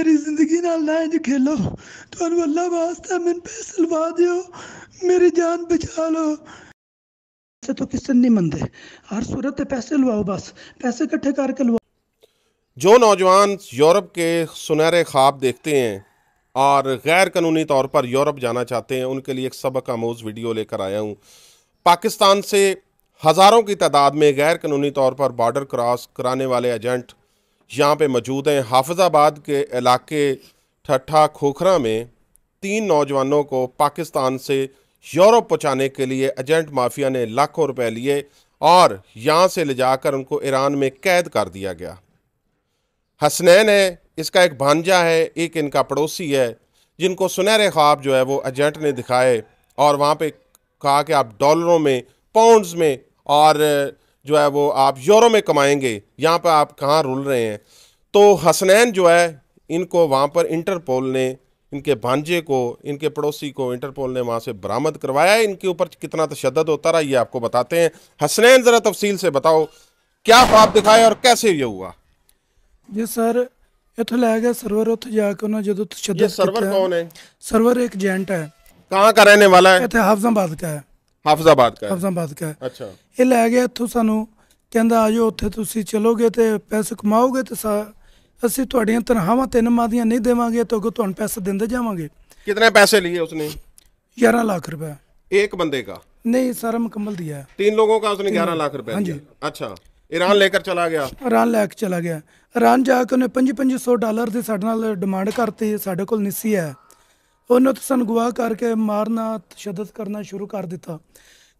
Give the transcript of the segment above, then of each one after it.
मेरी जिंदगी ना ਨਾ ਇੰਜ ਖੇਲੋ ਤੁਹਾਨੂੰ ਅੱਲਾ ਵਾਸਤੇ ਮੈਨੂੰ ਪੈਸੇ ਲਵਾ ਦਿਓ ਮੇਰੀ ਜਾਨ ਬਚਾ ਲਓ तो किसन नहीं मनते हर सूरत पैसे लवाओ बस पैसे इकट्ठे करके लवाओ जो नौजवान यूरोप के सुनहरे ख्वाब देखते हैं और गैर कानूनी तौर पर यूरोप जाना चाहते हैं उनके लिए एक सबक आमोज वीडियो लेकर आया हूँ पाकिस्तान से हज़ारों की तादाद में गैर कानूनी तौर पर बॉर्डर क्रॉस कराने वाले एजेंट यहाँ पे मौजूद हैं हाफजाबाद के इलाके ठट्ठा खोखरा में तीन नौजवानों को पाकिस्तान से यूरोप पहुँचाने के लिए एजेंट माफिया ने लाखों रुपए लिए और यहाँ से ले जाकर उनको ईरान में कैद कर दिया गया हसनैन है इसका एक भांजा है एक इनका पड़ोसी है जिनको सुनहरे ख्वाब जो है वो एजेंट ने दिखाए और वहाँ पे कहा कि आप डॉलरों में पाउंड्स में और जो है वो आप यूरो में कमाएंगे यहाँ पर आप कहाँ रुल रहे हैं तो हसनैन जो है इनको वहाँ पर इंटरपोल ने इनके भांजे को इनके पड़ोसी को इंटरपोल ने वहाँ से बरामद करवाया इनके ऊपर कितना तशद होता रहा ये आपको बताते हैं हसनैन ज़रा तफसील से बताओ क्या ख्वाब दिखाए और कैसे ये हुआ जी सर ਇੱਥੋਂ लै गया ਸਰਵਰ उ ਜਾ ਕੇ ਉਹਨਾਂ ਜਦੋਂ ਤਸ਼ੱਦਦ ਕੀਤਾ ਸਰਵਰ ਕੌਣ ਹੈ ਸਰਵਰ ਇੱਕ ਏਜੰਟ ਹੈ ਕਹਾਂ ਕਾ है ਹਾਫਜ਼ਾਬਾਦ ਕਾ ਹਫਜ਼ਾਬਾਦ ਕਾ ਹੈ। ਅੱਛਾ ਇਹ ਲੈ ਗਿਆ ਇੱਥੋਂ ਸਾਨੂੰ ਕਹਿੰਦਾ ਆਜੋ ਉੱਥੇ ਤੁਸੀਂ ਚਲੋਗੇ ਤੇ ਪੈਸੇ ਕਮਾਓਗੇ ਤੇ ਸਾ- ਅਸੀਂ ਤੁਹਾਡੀਆਂ ਤਨਖਾਹਾਂ ਤਿੰਨ ਮਾਹ ਦੀਆਂ ਨਹੀਂ ਦੇਵਾਂਗੇ ਤੇ ਅੱਗੋਂ ਤੁਹਾਨੂੰ ਪੈਸੇ ਦਿੰਦੇ ਜਾਵਾਂਗੇ ਕਿਤਨੇ ਪੈਸੇ ਲਈਏ ਉਸਨੇ 11 ਲੱਖ ਰੁਪਏ ਇੱਕ ਬੰਦੇ ਦਾ ਨਹੀਂ ਸਰ ਮੁਕੰਮਲ ਦਿਆ तीन लोगों का उसने ਉਸਨੇ 11 ਲੱਖ ਰੁਪਏ दिया। ਅੱਛਾ ਇਰਾਨ ਲੈ ਕੇ ਚਲਾ ਗਿਆ ਇਰਾਨ ਲੈ ਕੇ ਚਲਾ ਗਿਆ ਇਰਾਨ ਜਾ ਕੇ ਉਹਨੇ 5500 ਡਾਲਰ ਦੇ ਸਾਡੇ ਨਾਲ ਡਿਮਾਂਡ ਕਰਤੇ ਸਾਡੇ ਕੋਲ ਨਹੀਂ ਸੀ ਹੈ ਉਹਨਾਂ ਤੋਂ ਸਾਨੂੰ ਗਵਾਹ ਕਰਕੇ ਮਾਰਨਾ ਤਸ਼ੱਦਦ ਕਰਨਾ ਸ਼ੁਰੂ ਕਰ ਦਿੱਤਾ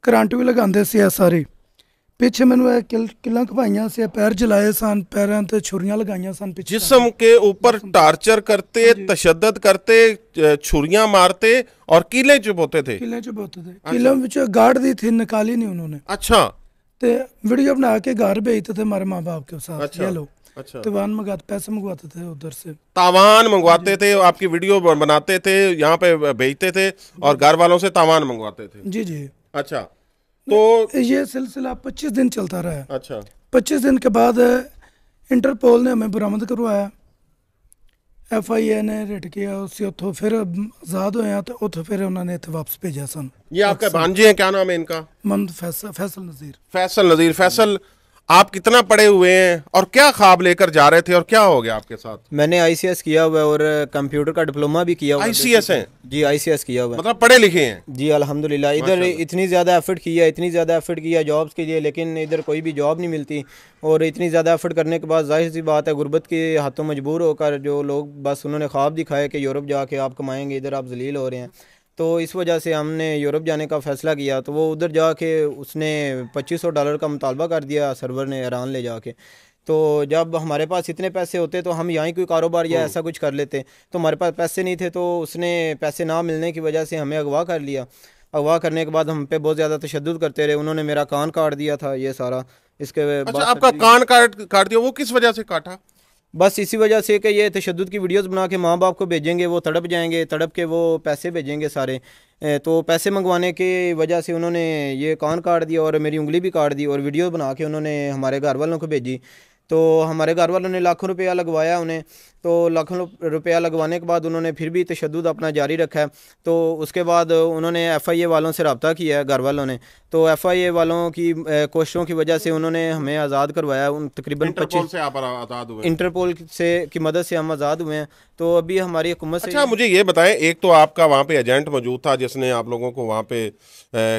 ਕਰੰਟ ਵੀ ਲਗਾਉਂਦੇ ਸੀ ਇਹ ਸਾਰੇ ਪਿੱਛੇ ਮੈਨੂੰ ਇਹ ਕਿਲਾਂ ਖਵਾਈਆਂ ਸੀ ਪੈਰ ਜਲਾਏ ਸਨ ਪੈਰਾਂ ਤੇ ਛੁਰੀਆਂ ਲਗਾਈਆਂ ਸਨ ਪਿੱਛੇ ਕੇ ਉੱਪਰ ਟਾਰਚਰ ਕਰਤੇ ਤਸ਼ੱਦਦ ਕਰਤੇ ਛੁਰੀਆਂ ਮਾਰਤੇ ਔਰ ਕਿਲੇ ਚ ਬੋਤੇ ਥੇ ਕਿਲੇ ਚ ਬੋਤੇ ਥੇ ਕਿੱਲਾਂ ਵਿੱਚ ਗਾਰਡ ਦੀ ਥੀ ਨਿਕਾਲੀ ਨਹੀਂ ਉਹਨਾਂ ਨੇ ਅੱਛਾ ਤੇ ਵੀਡੀਓ ਬਣਾ ਕੇ ਘਰ ਭੇਜਤੇ ਤੇ ਮਾਰੇ ਮਾਪੇ ਕੇ ਸਾਥ अच्छा। ਲੈ अच्छा तावान मंगाते पैसे मंगवाते थे उधर से तावान मंगवाते थे आपकी वीडियो बनाते थे यहाँ पे भेजते थे और घर वालों से तावान मंगवाते थे जी जी अच्छा तो ये सिलसिला पच्चीस दिन चलता रहा अच्छा पच्चीस दिन के बाद इंटरपोल ने हमें बरामद करवाया ਐਫ ਆਈ ਐ ਨੇ ਰਿਟ ਕੇ ਉਸੇ ਉਥੋਂ ਫਿਰ ਆਜ਼ਾਦ ਹੋਇਆ ਤੇ ਉਥੋਂ ਫਿਰ ਉਹਨਾਂ ਨੇ ਇੱਥੇ ਵਾਪਸ ਭੇਜਿਆ ਸਨ ਇਹ ਆਪਕੇ ਭਾਂਜੇ ਹੈ ਕੀ ਨਾਮ ਹੈ ਇਨਕਾ ਮੰਦ फैसल नजीर फैसल, नजीर, फैसल ਫੈਸਲ आप कितना पढ़े हुए हैं और क्या ख्वाब लेकर जा रहे थे और क्या हो गया आपके साथ मैंने आईसीएस किया हुआ है और कंप्यूटर का डिप्लोमा भी किया हुआ आईसीएस है जी आईसीएस किया हुआ मतलब पढ़े लिखे हैं जी अल्हम्दुलिल्लाह इधर इतनी ज़्यादा एफर्ट किया इतनी ज़्यादा एफर्ट किया जॉब्स के लिए लेकिन इधर कोई भी जॉब नहीं मिलती और इतनी ज़्यादा एफर्ट करने के बाद जाहिर सी बात है गुर्बत के हाथों मजबूर होकर जो लोग बस उन्होंने ख्वाब दिखाया कि यूरोप जाके आप कमाएंगे इधर आप जलील हो रहे हैं तो इस वजह से हमने यूरोप जाने का फ़ैसला किया तो वो उधर जा के उसने पच्चीस सौ डॉलर का मुतालबा कर दिया सर्वर ने ईरान ले जाके तो जब हमारे पास इतने पैसे होते तो हम यहाँ कोई कारोबार या हम्म। ऐसा कुछ कर लेते तो हमारे पास पैसे नहीं थे तो उसने पैसे ना मिलने की वजह से हमें अगवा कर लिया अगवा करने के बाद हम पे बहुत ज़्यादा तशद करते रहे उन्होंने मेरा कान काट दिया था ये सारा इसके अच्छा, आपका कान काट काट दिया वो किस वजह से काटा बस इसी वजह से कि ये तशद की वीडियोस बना के माँ बाप को भेजेंगे वो तड़प जाएंगे तड़प के वो पैसे भेजेंगे सारे तो पैसे मंगवाने के वजह से उन्होंने ये कान काट दिया और मेरी उंगली भी काट दी और वीडियो बना के उन्होंने हमारे घर वालों को भेजी तो हमारे घर वालों ने लाखों रुपया लगवाया उन्हें तो लाखों रुपया लगवाने के बाद उन्होंने फिर भी तशद अपना जारी रखा है तो उसके बाद उन्होंने एफ़ आई ए वालों से रबता किया है घर वालों ने तो एफ़ आई ए वालों की कोशिशों की वजह से उन्होंने हमें आज़ाद करवाया उन तकरीबन पच्चीस इंटरपोल से इंटरपोल से की मदद से हम आज़ाद हुए हैं तो अभी हमारी हुकूमत अच्छा मुझे ये बताएं एक तो आपका वहाँ पे एजेंट मौजूद था जिसने आप लोगों को वहाँ पे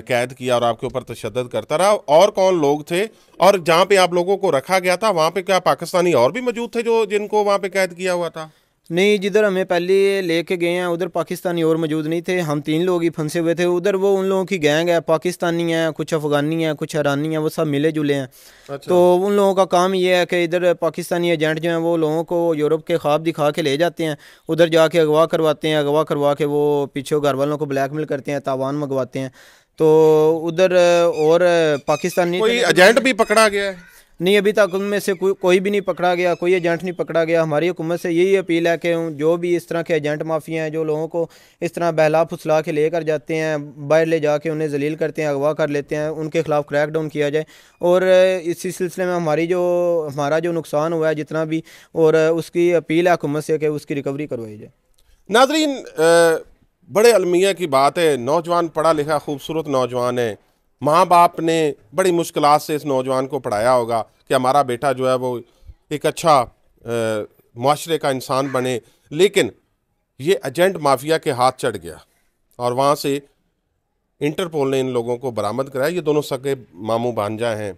कैद किया और आपके ऊपर तशद करता रहा और कौन लोग थे और जहाँ पे आप लोगों को रखा गया था वहाँ पे क्या पाकिस्तानी और भी मौजूद थे जो जिनको वहाँ पे कैद किया हुआ था नहीं जिधर हमें पहले ले के गए हैं उधर पाकिस्तानी और मौजूद नहीं थे हम तीन लोग ही फंसे हुए थे उधर वो उन लोगों की गैंग है पाकिस्तानी है कुछ अफगानी है कुछ हरानी है वो सब मिले जुले हैं अच्छा। तो उन लोगों का काम ये है कि इधर पाकिस्तानी एजेंट जो हैं वो लोगों को यूरोप के ख्वाब दिखा के ले जाते हैं उधर जाके अगवा करवाते हैं अगवा करवा के वो पीछे घर वालों को ब्लैकमेल करते हैं तावान मंगवाते हैं तो उधर और पाकिस्तानी एजेंट भी पकड़ा गया है नहीं अभी तक उनमें से कोई कोई भी नहीं पकड़ा गया कोई एजेंट नहीं पकड़ा गया हमारी हुकूमत से यही अपील है कि जो भी इस तरह के एजेंट माफिया हैं जो लोगों को इस तरह बहला फुसला के लेकर जाते हैं बाहर ले जाके उन्हें जलील करते हैं अगवा कर लेते हैं उनके खिलाफ क्रैक डाउन किया जाए और इसी सिलसिले में हमारी जो हमारा जो नुकसान हुआ है जितना भी और उसकी अपील है हुकूमत से कि उसकी रिकवरी करवाई जाए नाजरीन बड़े अलमिया की बात है नौजवान पढ़ा लिखा खूबसूरत नौजवान है माँ बाप ने बड़ी मुश्किल से इस नौजवान को पढ़ाया होगा कि हमारा बेटा जो है वो एक अच्छा माशरे का इंसान बने लेकिन ये एजेंट माफिया के हाथ चढ़ गया और वहाँ से इंटरपोल ने इन लोगों को बरामद कराया ये दोनों सगे मामू भांजा हैं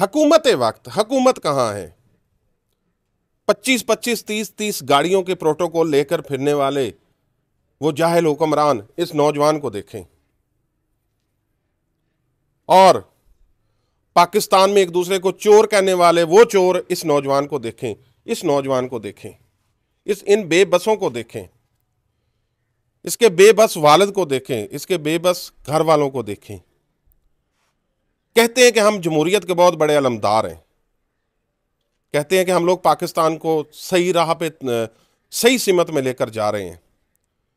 हकूमत वक्त हकूमत कहाँ है पच्चीस पच्चीस तीस तीस गाड़ियों के प्रोटोकॉल लेकर फिरने वाले वो जाहिल हुक्मरान इस नौजवान को देखें और पाकिस्तान में एक दूसरे को चोर कहने वाले वो चोर इस नौजवान को देखें इस नौजवान को देखें इस इन बेबसों को देखें इसके बेबस वालद को देखें इसके बेबस घर वालों को देखें कहते हैं कि हम जमहूरियत के बहुत बड़े अलमदार हैं कहते हैं कि हम लोग पाकिस्तान को सही राह पे सही सीमत में लेकर जा रहे हैं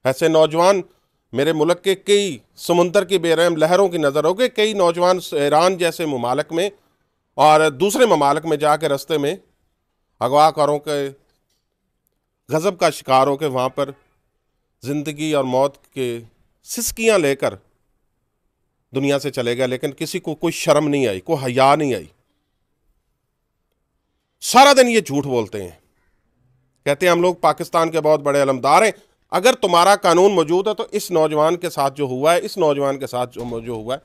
ऐसे नौजवान मेरे मुल्क के कई समुंदर की बेरहम लहरों की नज़र हो गए कई नौजवान ईरान जैसे ममालक में और दूसरे ममालक में जा कर रस्ते में अगवाकारों के गज़ब का शिकार हो के वहाँ पर ज़िंदगी और मौत के सिसकियाँ लेकर दुनिया से चले गए लेकिन किसी को कोई शर्म नहीं आई कोई हया नहीं आई सारा दिन ये झूठ बोलते हैं कहते हैं हम लोग पाकिस्तान के बहुत बड़े अलमदार हैं अगर तुम्हारा कानून मौजूद है तो इस नौजवान के साथ जो हुआ है इस नौजवान के साथ जो जो हुआ है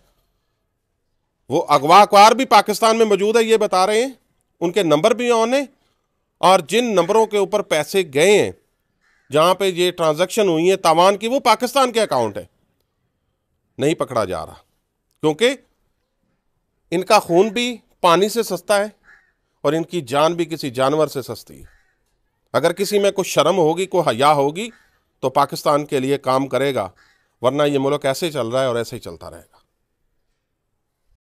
वो अगवाकवार भी पाकिस्तान में मौजूद है ये बता रहे हैं उनके नंबर भी ऑन है और जिन नंबरों के ऊपर पैसे गए हैं जहाँ पे ये ट्रांजैक्शन हुई है तावान की वो पाकिस्तान के अकाउंट है नहीं पकड़ा जा रहा क्योंकि इनका खून भी पानी से सस्ता है और इनकी जान भी किसी जानवर से सस्ती है अगर किसी में कुछ शर्म होगी कोई हया होगी तो पाकिस्तान के लिए काम करेगा वरना ये मुल्क ऐसे ही चल रहा है और ऐसे ही चलता रहेगा